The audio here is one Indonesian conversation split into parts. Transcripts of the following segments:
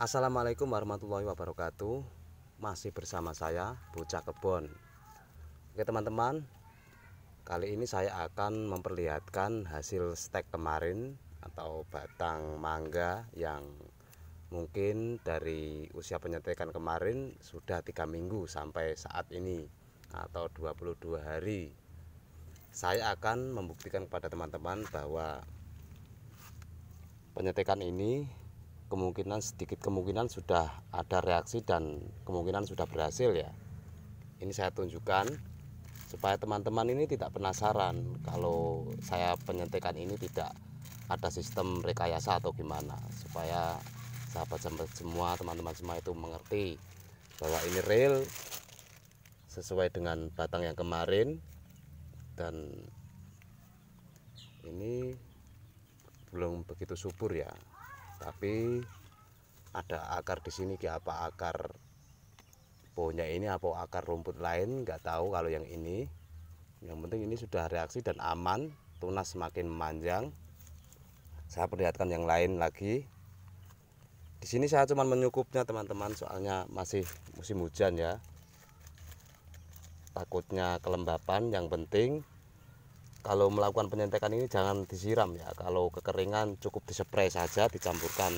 Assalamualaikum warahmatullahi wabarakatuh Masih bersama saya Bocah Kebon Oke teman-teman Kali ini saya akan memperlihatkan hasil stek kemarin Atau batang mangga yang mungkin dari usia penyetekan kemarin Sudah tiga minggu sampai saat ini Atau 22 hari Saya akan membuktikan kepada teman-teman bahwa Penyetekan ini kemungkinan sedikit kemungkinan sudah ada reaksi dan kemungkinan sudah berhasil ya ini saya tunjukkan supaya teman-teman ini tidak penasaran kalau saya penyentikan ini tidak ada sistem rekayasa atau gimana supaya sahabat-sahabat semua teman-teman semua itu mengerti bahwa ini real sesuai dengan batang yang kemarin dan ini belum begitu subur ya tapi ada akar di sini kayak apa akar pohonnya ini apa akar rumput lain nggak tahu kalau yang ini yang penting ini sudah reaksi dan aman tunas semakin memanjang saya perlihatkan yang lain lagi di sini saya cuma menyukupnya teman-teman soalnya masih musim hujan ya takutnya kelembapan yang penting kalau melakukan penyentekan ini jangan disiram ya kalau kekeringan cukup dispray saja dicampurkan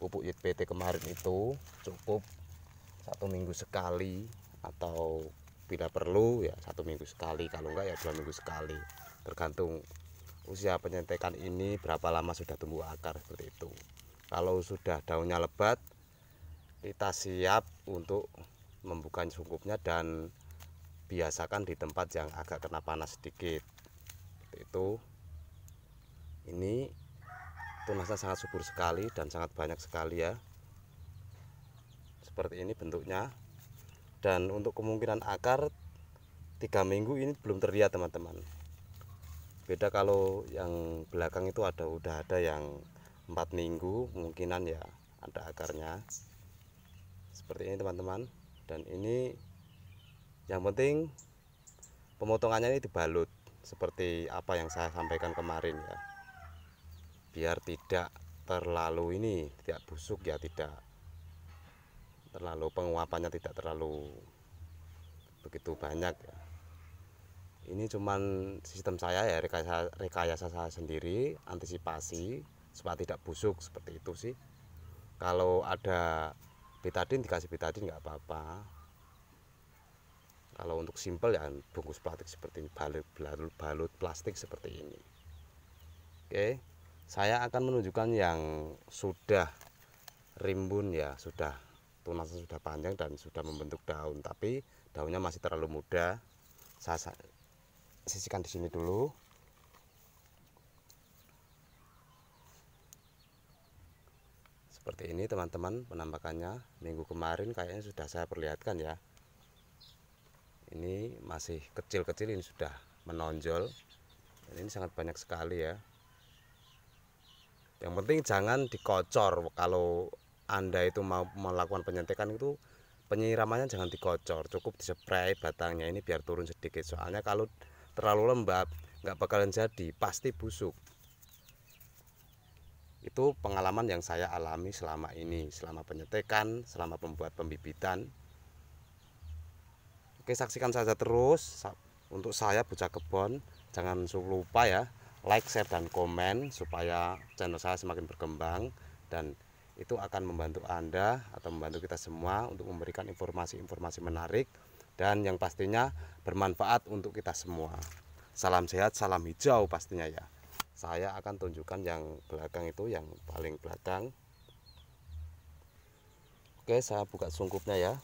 pupuk YPT kemarin itu cukup satu minggu sekali atau tidak perlu ya satu minggu sekali kalau enggak ya dua minggu sekali tergantung usia penyentekan ini berapa lama sudah tumbuh akar seperti itu kalau sudah daunnya lebat kita siap untuk membuka sungkupnya dan biasakan di tempat yang agak kena panas sedikit seperti itu ini tunasnya sangat subur sekali dan sangat banyak sekali ya seperti ini bentuknya dan untuk kemungkinan akar tiga minggu ini belum terlihat teman-teman beda kalau yang belakang itu ada udah ada yang empat minggu kemungkinan ya ada akarnya seperti ini teman-teman dan ini yang penting pemotongannya ini dibalut seperti apa yang saya sampaikan kemarin ya biar tidak terlalu ini tidak busuk ya tidak terlalu penguapannya tidak terlalu begitu banyak ya. ini cuman sistem saya ya rekayasa, rekayasa saya sendiri antisipasi supaya tidak busuk seperti itu sih kalau ada betadin dikasih betadin nggak apa-apa kalau untuk simpel ya bungkus plastik seperti ini, balut, balut, balut plastik seperti ini. Oke, saya akan menunjukkan yang sudah rimbun ya, sudah tunasnya sudah panjang dan sudah membentuk daun, tapi daunnya masih terlalu muda. Saya, saya sisihkan di sini dulu. seperti ini teman-teman penampakannya minggu kemarin kayaknya sudah saya perlihatkan ya ini masih kecil-kecil ini sudah menonjol dan ini sangat banyak sekali ya yang penting jangan dikocor kalau anda itu mau melakukan penyentikan itu penyiramannya jangan dikocor cukup disepray batangnya ini biar turun sedikit soalnya kalau terlalu lembab nggak bakalan jadi pasti busuk itu pengalaman yang saya alami selama ini selama penyetekan selama pembuat pembibitan Oke, saksikan saja terus untuk saya Bocah Kebon. Jangan lupa ya, like, share dan komen supaya channel saya semakin berkembang dan itu akan membantu Anda atau membantu kita semua untuk memberikan informasi-informasi menarik dan yang pastinya bermanfaat untuk kita semua. Salam sehat, salam hijau pastinya ya. Saya akan tunjukkan yang belakang itu yang paling belakang. Oke, saya buka sungkupnya ya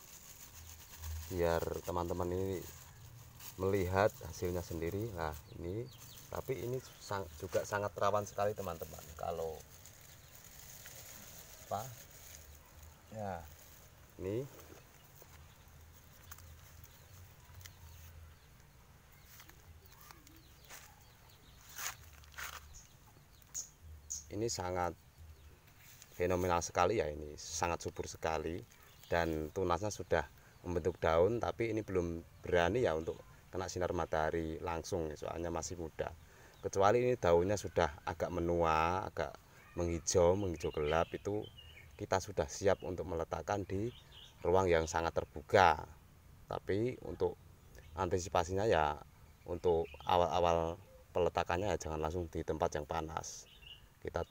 biar teman-teman ini melihat hasilnya sendiri nah ini tapi ini sang, juga sangat rawan sekali teman-teman kalau apa ya ini ini sangat fenomenal sekali ya ini sangat subur sekali dan tunasnya sudah membentuk daun tapi ini belum berani ya untuk kena sinar matahari langsung soalnya masih muda kecuali ini daunnya sudah agak menua agak menghijau menghijau gelap itu kita sudah siap untuk meletakkan di ruang yang sangat terbuka tapi untuk antisipasinya ya untuk awal-awal peletakannya ya jangan langsung di tempat yang panas kita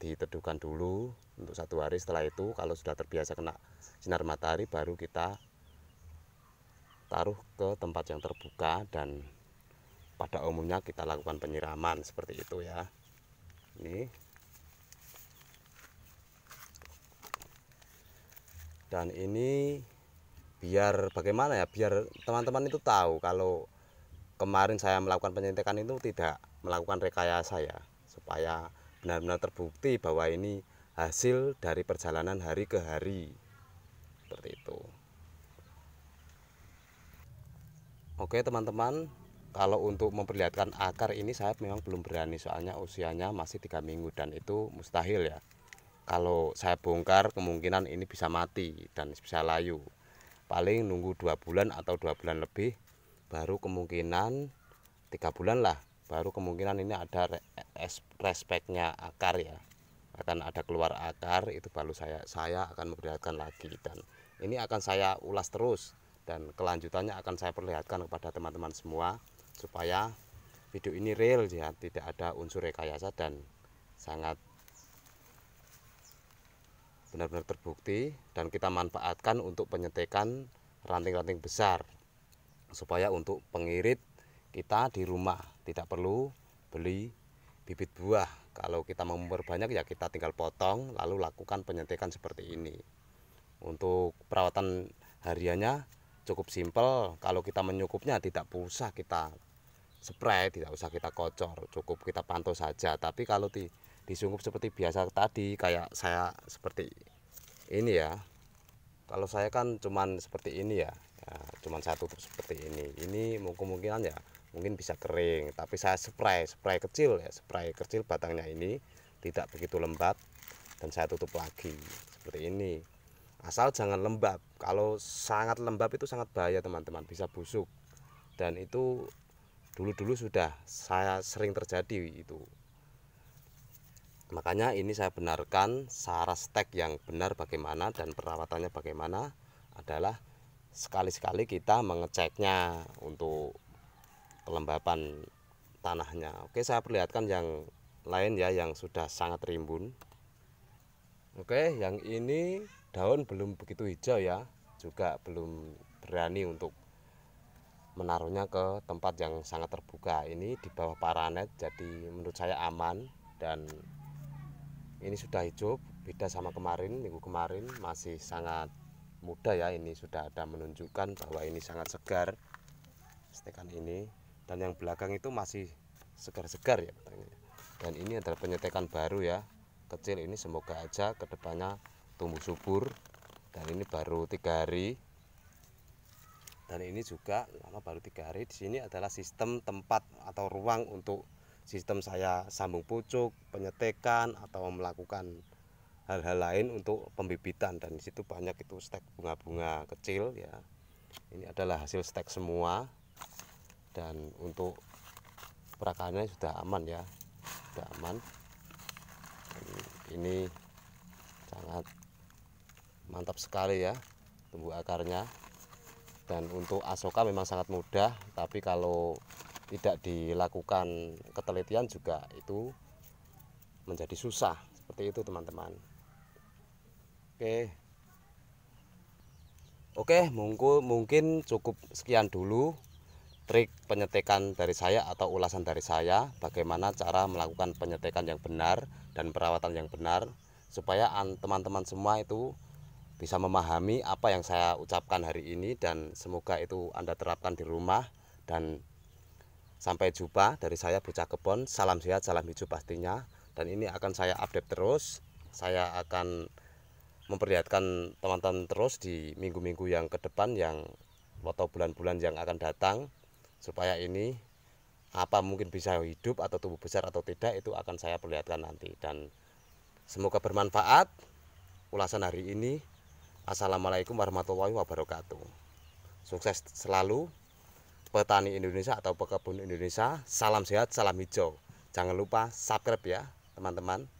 diteduhkan dulu untuk satu hari setelah itu kalau sudah terbiasa kena sinar matahari baru kita taruh ke tempat yang terbuka dan pada umumnya kita lakukan penyiraman seperti itu ya ini dan ini biar bagaimana ya biar teman-teman itu tahu kalau kemarin saya melakukan penyuntikan itu tidak melakukan rekayasa ya supaya benar-benar terbukti bahwa ini hasil dari perjalanan hari ke hari seperti itu Oke teman-teman kalau untuk memperlihatkan akar ini saya memang belum berani soalnya usianya masih tiga minggu dan itu mustahil ya kalau saya bongkar kemungkinan ini bisa mati dan bisa layu paling nunggu dua bulan atau dua bulan lebih baru kemungkinan tiga bulan lah baru kemungkinan ini ada respeknya akar ya akan ada keluar akar itu baru saya saya akan memperlihatkan lagi dan ini akan saya ulas terus dan kelanjutannya akan saya perlihatkan kepada teman-teman semua supaya video ini real ya tidak ada unsur rekayasa dan sangat benar-benar terbukti dan kita manfaatkan untuk penyetekan ranting-ranting besar supaya untuk pengirit kita di rumah tidak perlu beli bibit buah kalau kita mau memperbanyak ya kita tinggal potong lalu lakukan penyetekan seperti ini untuk perawatan hariannya cukup simpel kalau kita menyukupnya tidak usah kita spray tidak usah kita kocor cukup kita pantau saja tapi kalau di disungkup seperti biasa tadi kayak saya seperti ini ya kalau saya kan cuman seperti ini ya, ya cuman saya seperti ini ini kemungkinan ya mungkin bisa kering tapi saya spray spray kecil ya spray kecil batangnya ini tidak begitu lembab dan saya tutup lagi seperti ini asal jangan lembab kalau sangat lembab itu sangat bahaya teman-teman bisa busuk dan itu dulu-dulu sudah saya sering terjadi itu makanya ini saya benarkan secara stek yang benar bagaimana dan perawatannya bagaimana adalah sekali-sekali kita mengeceknya untuk kelembapan tanahnya oke saya perlihatkan yang lain ya yang sudah sangat rimbun oke yang ini daun belum begitu hijau ya juga belum berani untuk menaruhnya ke tempat yang sangat terbuka ini di bawah paranet jadi menurut saya aman dan ini sudah hijau beda sama kemarin minggu kemarin masih sangat muda ya ini sudah ada menunjukkan bahwa ini sangat segar setekan ini dan yang belakang itu masih segar-segar ya dan ini adalah penyetekan baru ya kecil ini semoga aja kedepannya tumbuh subur dan ini baru tiga hari dan ini juga lama baru tiga hari di sini adalah sistem tempat atau ruang untuk sistem saya sambung pucuk penyetekan atau melakukan hal-hal lain untuk pembibitan dan di situ banyak itu stek bunga-bunga kecil ya ini adalah hasil stek semua dan untuk perakannya sudah aman ya sudah aman ini sangat mantap sekali ya tumbuh akarnya dan untuk asoka memang sangat mudah tapi kalau tidak dilakukan ketelitian juga itu menjadi susah seperti itu teman-teman oke oke mungkin cukup sekian dulu trik penyetekan dari saya atau ulasan dari saya bagaimana cara melakukan penyetekan yang benar dan perawatan yang benar supaya teman-teman semua itu bisa memahami apa yang saya ucapkan hari ini dan semoga itu Anda terapkan di rumah dan sampai jumpa dari saya Bocah Kebon. Salam sehat, salam hijau pastinya. Dan ini akan saya update terus. Saya akan memperlihatkan teman-teman terus di minggu-minggu yang ke depan yang atau bulan-bulan yang akan datang supaya ini apa mungkin bisa hidup atau tubuh besar atau tidak itu akan saya perlihatkan nanti dan semoga bermanfaat ulasan hari ini Assalamualaikum warahmatullahi wabarakatuh. Sukses selalu petani Indonesia atau pekebun Indonesia. Salam sehat, salam hijau. Jangan lupa subscribe ya, teman-teman.